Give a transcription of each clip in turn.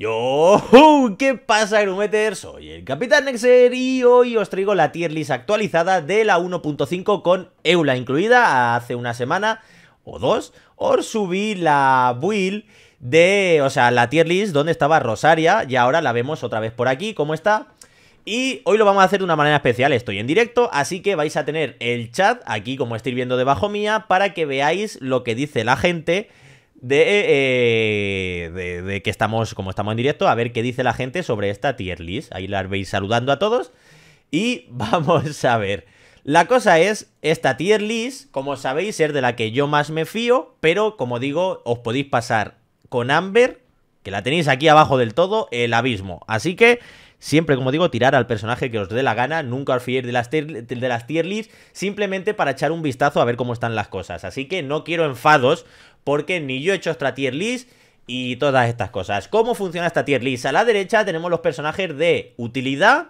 Yo, ¡oh! ¿qué pasa, Grumeters? Soy el Capitán Nexer y hoy os traigo la tier list actualizada de la 1.5 con Eula incluida. Hace una semana o dos os subí la build de, o sea, la tier list donde estaba Rosaria y ahora la vemos otra vez por aquí, ¿cómo está? Y hoy lo vamos a hacer de una manera especial, estoy en directo, así que vais a tener el chat aquí como estáis viendo debajo mía para que veáis lo que dice la gente eh, de, de, que estamos, como estamos en directo, a ver qué dice la gente sobre esta tier list. Ahí la veis saludando a todos. Y vamos a ver. La cosa es, esta tier list, como sabéis, es de la que yo más me fío, pero como digo, os podéis pasar con Amber, que la tenéis aquí abajo del todo, el abismo. Así que Siempre, como digo, tirar al personaje que os dé la gana, nunca os fiéis de las, tier, de las lists, simplemente para echar un vistazo a ver cómo están las cosas. Así que no quiero enfados, porque ni yo he hecho otra tier list, y todas estas cosas. ¿Cómo funciona esta tier list? A la derecha tenemos los personajes de utilidad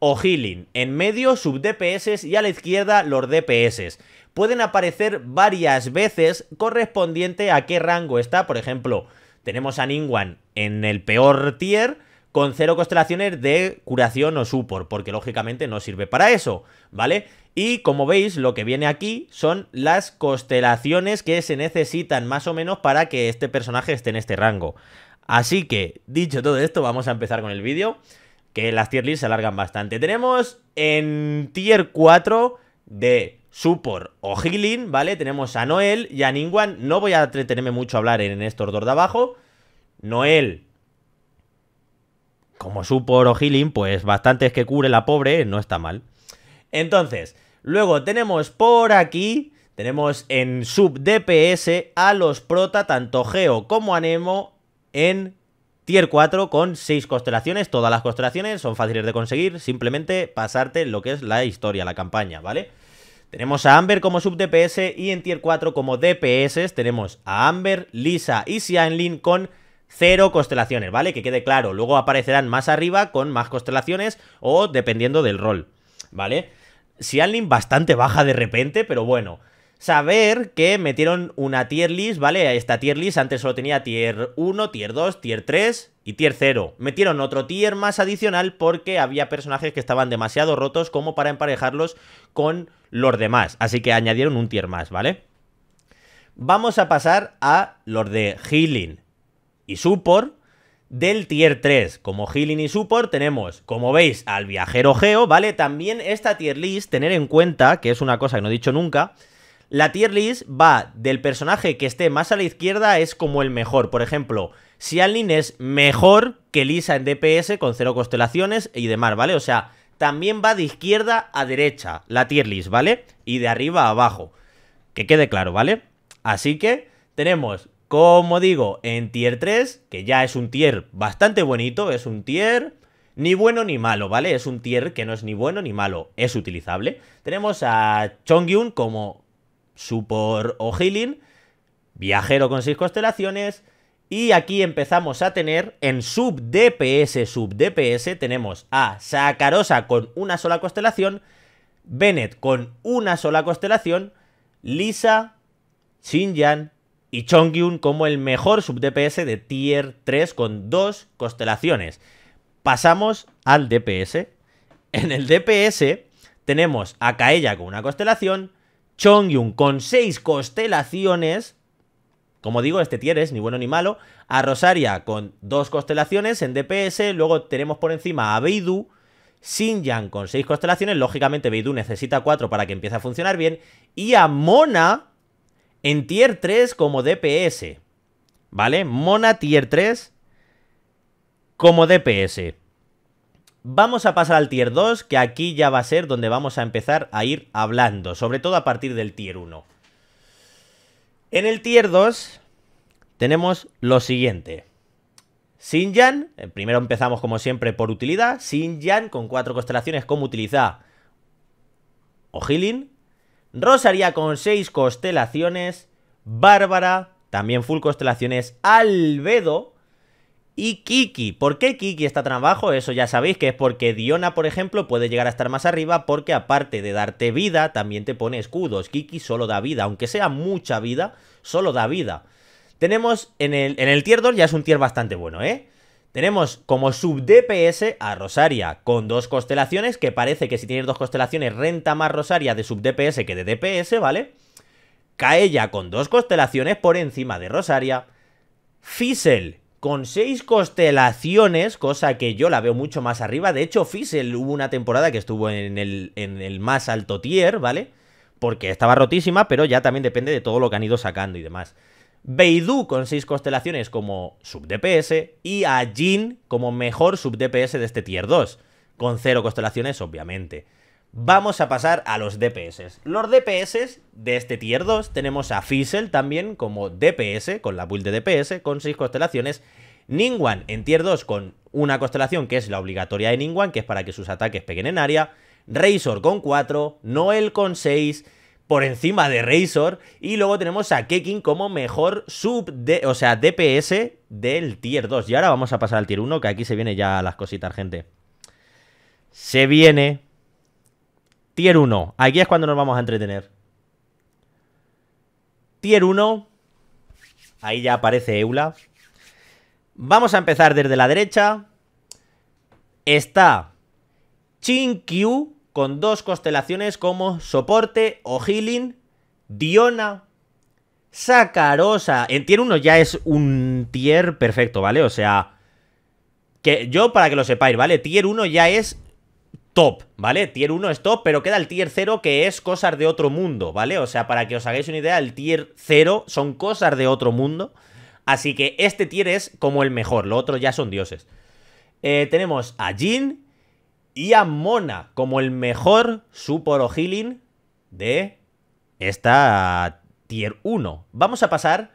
o healing. En medio, sub DPS y a la izquierda, los DPS. Pueden aparecer varias veces correspondiente a qué rango está. Por ejemplo, tenemos a Ningwan en el peor tier con cero constelaciones de curación o support, porque lógicamente no sirve para eso, ¿vale? Y como veis, lo que viene aquí son las constelaciones que se necesitan más o menos para que este personaje esté en este rango. Así que, dicho todo esto, vamos a empezar con el vídeo, que las tier list se alargan bastante. Tenemos en tier 4 de support o healing, ¿vale? Tenemos a Noel y a Ningwan. No voy a entretenerme mucho a hablar en estos dos de abajo. Noel como supo o Healing, pues bastantes que cure la pobre, no está mal. Entonces, luego tenemos por aquí, tenemos en sub DPS a los prota, tanto Geo como Anemo, en tier 4 con 6 constelaciones. Todas las constelaciones son fáciles de conseguir, simplemente pasarte lo que es la historia, la campaña, ¿vale? Tenemos a Amber como sub DPS y en tier 4 como DPS tenemos a Amber, Lisa y Xianlin con Cero constelaciones, ¿vale? Que quede claro. Luego aparecerán más arriba con más constelaciones o dependiendo del rol, ¿vale? Si Sianlin bastante baja de repente, pero bueno. Saber que metieron una tier list, ¿vale? Esta tier list antes solo tenía tier 1, tier 2, tier 3 y tier 0. Metieron otro tier más adicional porque había personajes que estaban demasiado rotos como para emparejarlos con los demás. Así que añadieron un tier más, ¿vale? Vamos a pasar a los de healing y Supor del tier 3. Como healing y support tenemos, como veis, al viajero geo, ¿vale? También esta tier list, tener en cuenta, que es una cosa que no he dicho nunca, la tier list va del personaje que esté más a la izquierda es como el mejor. Por ejemplo, Sialin es mejor que Lisa en DPS con cero constelaciones y demás, ¿vale? O sea, también va de izquierda a derecha la tier list, ¿vale? Y de arriba a abajo. Que quede claro, ¿vale? Así que tenemos como digo, en tier 3, que ya es un tier bastante bonito, es un tier ni bueno ni malo, ¿vale? Es un tier que no es ni bueno ni malo, es utilizable. Tenemos a Chongyun como support o healing, viajero con 6 constelaciones, y aquí empezamos a tener en sub DPS, sub DPS, tenemos a Sakarosa con una sola constelación, Bennett con una sola constelación, Lisa, Xinjiang, y Chongyun como el mejor sub-DPS de tier 3 con dos constelaciones. Pasamos al DPS. En el DPS tenemos a Kaella con una constelación, Chongyun con 6 constelaciones. Como digo, este tier es ni bueno ni malo. A Rosaria con dos constelaciones en DPS. Luego tenemos por encima a Beidou. Xinjiang con seis constelaciones. Lógicamente Beidou necesita 4 para que empiece a funcionar bien. Y a Mona en tier 3 como DPS. ¿Vale? Mona tier 3 como DPS. Vamos a pasar al tier 2, que aquí ya va a ser donde vamos a empezar a ir hablando, sobre todo a partir del tier 1. En el tier 2 tenemos lo siguiente. Sinjan, eh, primero empezamos como siempre por utilidad. Sinjan con cuatro constelaciones como utilizar? o healing. Rosaria con 6 constelaciones, Bárbara, también full constelaciones, Albedo y Kiki. ¿Por qué Kiki está tan abajo? Eso ya sabéis que es porque Diona, por ejemplo, puede llegar a estar más arriba porque aparte de darte vida, también te pone escudos. Kiki solo da vida, aunque sea mucha vida, solo da vida. Tenemos en el, en el tier 2 ya es un tier bastante bueno, ¿eh? Tenemos como sub DPS a Rosaria, con dos constelaciones, que parece que si tienes dos constelaciones renta más Rosaria de sub DPS que de DPS, ¿vale? Kaella con dos constelaciones por encima de Rosaria. Fiesel con seis constelaciones, cosa que yo la veo mucho más arriba. De hecho, Fizzle hubo una temporada que estuvo en el más alto tier, ¿vale? Porque estaba rotísima, pero ya también depende de todo lo que han ido sacando y demás. Beidou con 6 constelaciones como sub-DPS y a Jin como mejor sub-DPS de este tier 2, con 0 constelaciones obviamente. Vamos a pasar a los DPS. Los DPS de este tier 2 tenemos a Fizzle también como DPS, con la build de DPS, con 6 constelaciones. Ningwan en tier 2 con una constelación que es la obligatoria de Ningwan, que es para que sus ataques peguen en área. Razor con 4, Noel con 6, por encima de Razor. Y luego tenemos a Kekin como mejor sub, de, o sea, DPS del tier 2. Y ahora vamos a pasar al tier 1, que aquí se vienen ya las cositas, gente. Se viene tier 1. Aquí es cuando nos vamos a entretener. Tier 1. Ahí ya aparece Eula. Vamos a empezar desde la derecha. Está Chin con dos constelaciones como Soporte o Healing, Diona, Sacarosa. En tier 1 ya es un tier perfecto, ¿vale? O sea, que yo para que lo sepáis, ¿vale? Tier 1 ya es top, ¿vale? Tier 1 es top, pero queda el tier 0 que es cosas de otro mundo, ¿vale? O sea, para que os hagáis una idea, el tier 0 son cosas de otro mundo. Así que este tier es como el mejor, lo otro ya son dioses. Eh, tenemos a Jin, y a Mona como el mejor Super Healing de esta Tier 1. Vamos a pasar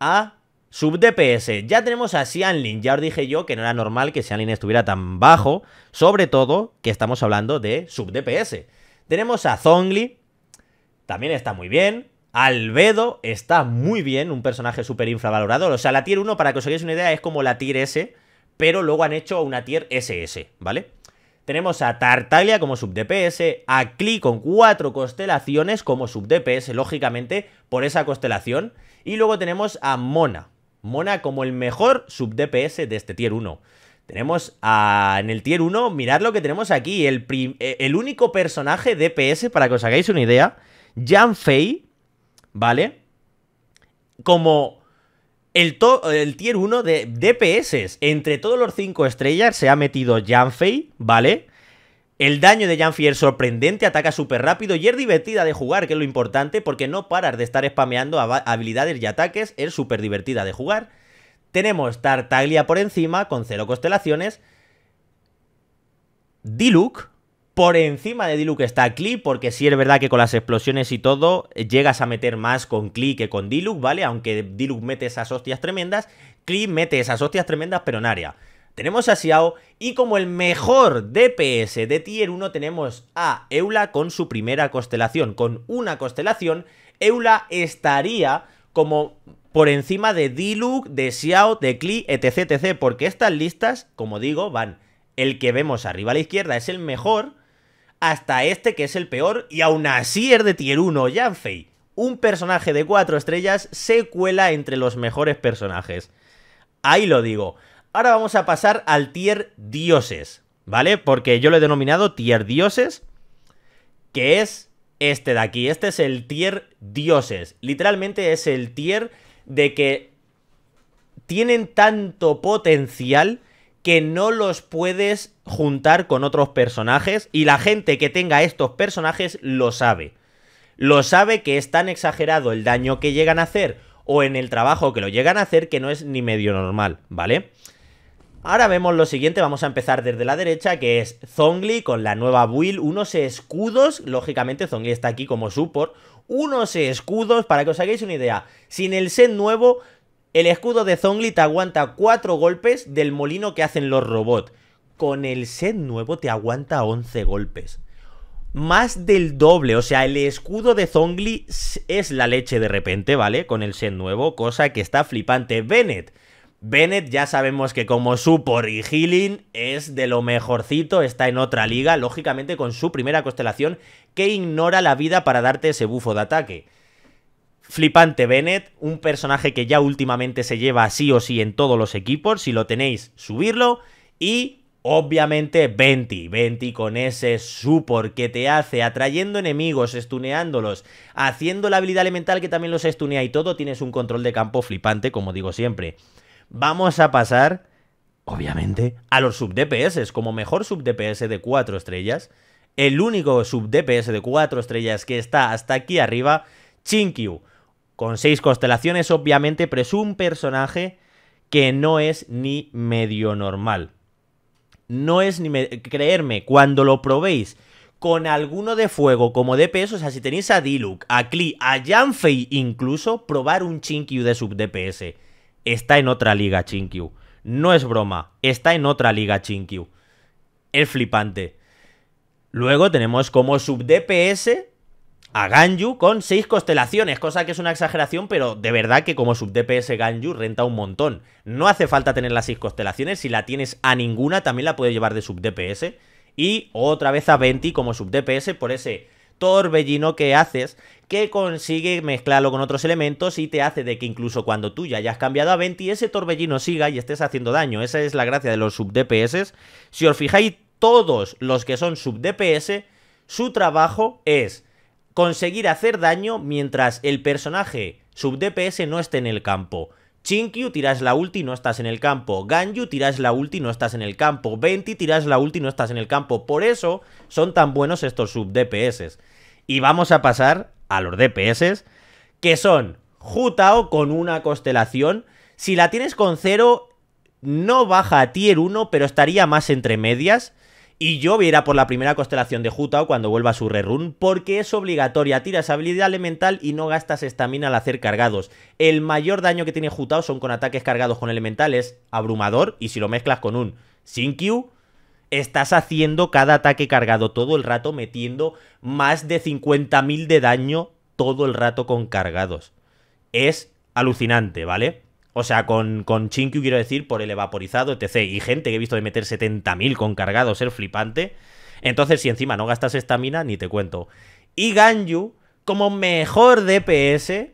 a Sub DPS, ya tenemos a Xianlin, ya os dije yo que no era normal que Xianlin estuviera tan bajo, sobre todo que estamos hablando de sub DPS. Tenemos a Zongli, también está muy bien, Albedo está muy bien, un personaje súper infravalorador. o sea, la tier 1, para que os hagáis una idea, es como la tier S, pero luego han hecho una tier SS, ¿vale? Tenemos a Tartaglia como sub-DPS, a Klee con cuatro constelaciones como sub-DPS, lógicamente, por esa constelación. Y luego tenemos a Mona. Mona como el mejor sub-DPS de este tier 1. Tenemos a, en el tier 1, mirad lo que tenemos aquí, el, eh, el único personaje DPS, para que os hagáis una idea, Jan ¿vale? Como el, tier 1 de DPS. Entre todos los 5 estrellas se ha metido Janfei, ¿vale? El daño de Janfei es sorprendente, ataca súper rápido y es divertida de jugar, que es lo importante, porque no paras de estar spameando habilidades y ataques, es súper divertida de jugar. Tenemos Tartaglia por encima, con 0 constelaciones. Diluc, por encima de Diluc está Klee, porque sí es verdad que con las explosiones y todo eh, llegas a meter más con Klee que con Diluc, ¿vale? Aunque Diluc mete esas hostias tremendas, Klee mete esas hostias tremendas pero en área. Tenemos a Xiao y como el mejor DPS de Tier 1 tenemos a Eula con su primera constelación. Con una constelación, Eula estaría como por encima de Diluc, de Xiao, de Klee, etc, etc. Porque estas listas, como digo, van... El que vemos arriba a la izquierda es el mejor hasta este que es el peor y aún así es de tier 1, Janfei. Un personaje de 4 estrellas se cuela entre los mejores personajes. Ahí lo digo. Ahora vamos a pasar al tier dioses, ¿vale? Porque yo lo he denominado tier dioses, que es este de aquí. Este es el tier dioses. Literalmente es el tier de que tienen tanto potencial que no los puedes juntar con otros personajes y la gente que tenga estos personajes lo sabe. Lo sabe que es tan exagerado el daño que llegan a hacer o en el trabajo que lo llegan a hacer que no es ni medio normal, ¿vale? Ahora vemos lo siguiente, vamos a empezar desde la derecha, que es Zongli con la nueva build, unos escudos, lógicamente Zongli está aquí como support, unos escudos, para que os hagáis una idea, sin el set nuevo el escudo de Zongli te aguanta 4 golpes del molino que hacen los robots. Con el set nuevo te aguanta 11 golpes. Más del doble, o sea, el escudo de Zongli es la leche de repente, ¿vale? Con el set nuevo, cosa que está flipante. Bennett, Bennett ya sabemos que como support y healing es de lo mejorcito, está en otra liga, lógicamente con su primera constelación que ignora la vida para darte ese bufo de ataque. Flipante Bennett, un personaje que ya últimamente se lleva sí o sí en todos los equipos. Si lo tenéis, subirlo. Y obviamente Venti, Venti con ese support que te hace atrayendo enemigos, estuneándolos, haciendo la habilidad elemental que también los estunea y todo, tienes un control de campo flipante, como digo siempre. Vamos a pasar, obviamente, a los sub DPS, como mejor sub DPS de 4 estrellas. El único sub DPS de 4 estrellas que está hasta aquí arriba, Chinkyu. Con seis constelaciones, obviamente, pero es un personaje que no es ni medio normal. No es ni... Me... Creerme, cuando lo probéis con alguno de fuego como DPS, o sea, si tenéis a Diluc, a Klee, a Janfei incluso, probar un Chinkyu de sub DPS. Está en otra liga Chinkyu. No es broma, está en otra liga Chinkyu. Es flipante. Luego tenemos como sub DPS a Ganju con 6 constelaciones, cosa que es una exageración, pero de verdad que como sub DPS Ganju renta un montón. No hace falta tener las 6 constelaciones, si la tienes a ninguna también la puedes llevar de sub DPS. Y otra vez a Venti como sub DPS por ese torbellino que haces que consigue mezclarlo con otros elementos y te hace de que incluso cuando tú ya hayas cambiado a 20 ese torbellino siga y estés haciendo daño. Esa es la gracia de los sub DPS. Si os fijáis, todos los que son sub DPS, su trabajo es conseguir hacer daño mientras el personaje sub DPS no esté en el campo. Chinkyu tiras la ulti no estás en el campo. Ganyu tiras la ulti no estás en el campo. Venti tiras la ulti no estás en el campo. Por eso son tan buenos estos sub DPS. Y vamos a pasar a los DPS que son Jutao con una constelación. Si la tienes con cero no baja a tier 1 pero estaría más entre medias. Y yo voy por la primera constelación de Jutao cuando vuelva a su rerun, porque es obligatoria. Tiras habilidad elemental y no gastas estamina al hacer cargados. El mayor daño que tiene Jutao son con ataques cargados con elementales, abrumador, y si lo mezclas con un Q, estás haciendo cada ataque cargado todo el rato, metiendo más de 50.000 de daño todo el rato con cargados. Es alucinante, ¿vale? O sea, con, con Chinkyu quiero decir por el evaporizado, etc. Y gente que he visto de meter 70.000 con cargado, ser flipante. Entonces, si encima no gastas esta mina, ni te cuento. Y Ganju, como mejor DPS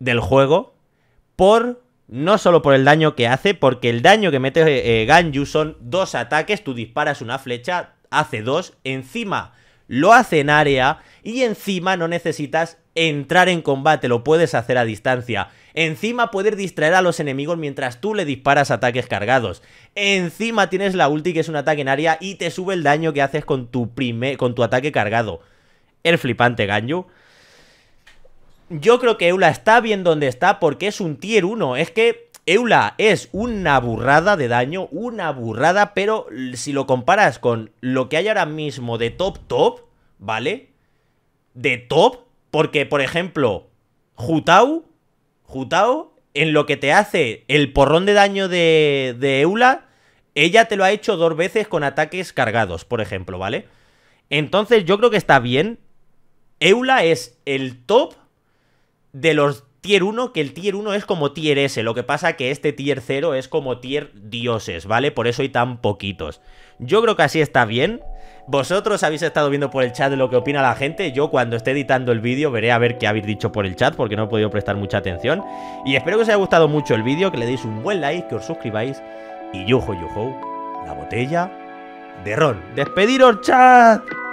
del juego por... No solo por el daño que hace, porque el daño que mete ganju eh, Ganyu son dos ataques, tú disparas una flecha, hace dos, encima lo hace en área y encima no necesitas entrar en combate, lo puedes hacer a distancia. Encima puedes distraer a los enemigos mientras tú le disparas ataques cargados. Encima tienes la ulti que es un ataque en área y te sube el daño que haces con tu, con tu ataque cargado. El flipante ganju. Yo creo que Eula está bien donde está porque es un tier 1. Es que Eula es una burrada de daño, una burrada, pero si lo comparas con lo que hay ahora mismo de top top, ¿vale? De top, porque por ejemplo, Jutau Jutao, en lo que te hace el porrón de daño de, Eula, ella te lo ha hecho dos veces con ataques cargados, por ejemplo, ¿vale? Entonces yo creo que está bien. Eula es el top de los tier 1, que el tier 1 es como tier S, lo que pasa que este tier 0 es como tier dioses, ¿vale? Por eso hay tan poquitos. Yo creo que así está bien. Vosotros habéis estado viendo por el chat lo que opina la gente. Yo cuando esté editando el vídeo veré a ver qué habéis dicho por el chat porque no he podido prestar mucha atención. Y espero que os haya gustado mucho el vídeo, que le deis un buen like, que os suscribáis. Y yujo, yujo, la botella de ron. ¡Despediros, chat!